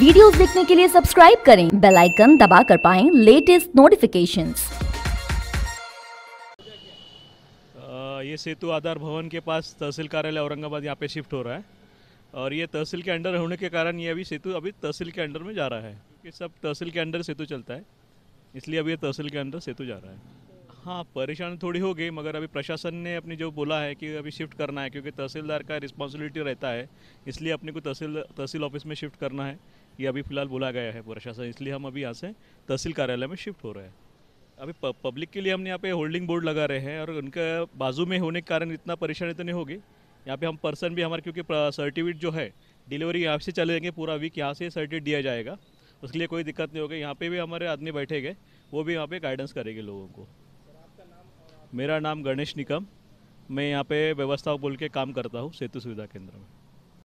videos देखने के लिए सब्सक्राइब करें बेल आइकन दबा कर पाए लेटेस्ट नोटिफिकेशन ये सेतु आधार भवन के पास तहसील कार्यालय औरंगाबाद यहाँ पे शिफ्ट हो रहा है और ये तहसील के अंडर होने के कारण ये अभी सेतु अभी तहसील के अंडर में जा रहा है क्योंकि सब तहसील के अंडर सेतु चलता है इसलिए अभी ये तहसील के अंडर सेतु जा रहा है हाँ परेशान थोड़ी हो गई मगर अभी प्रशासन ने अपनी जो बोला है कि अभी शिफ्ट करना है क्योंकि तहसीलदार का रिस्पॉन्सिबिलिटी रहता है इसलिए अपने को तहसील तहसील ऑफिस में शिफ्ट करना है ये अभी फिलहाल बोला गया है प्रशासन इसलिए हम अभी यहाँ से तहसील कार्यालय में शिफ्ट हो रहे हैं अभी पब्लिक के लिए हमने यहाँ पे होल्डिंग बोर्ड लगा रहे हैं और उनके बाजू में होने के कारण इतना परेशानी तो नहीं होगी यहाँ पे हम पर्सन भी हमारे क्योंकि सर्टिफिकेट जो है डिलीवरी यहाँ से चले जाएंगे पूरा वीक यहाँ से सर्टिफिकेट दिया जाएगा उसके लिए कोई दिक्कत नहीं होगी यहाँ पे भी हमारे आदमी बैठे गए वो भी यहाँ पे गाइडेंस करेंगे लोगों को मेरा नाम गणेश निकम मैं यहाँ पे व्यवस्था बोल के काम करता हूँ सेतु सुविधा केंद्र में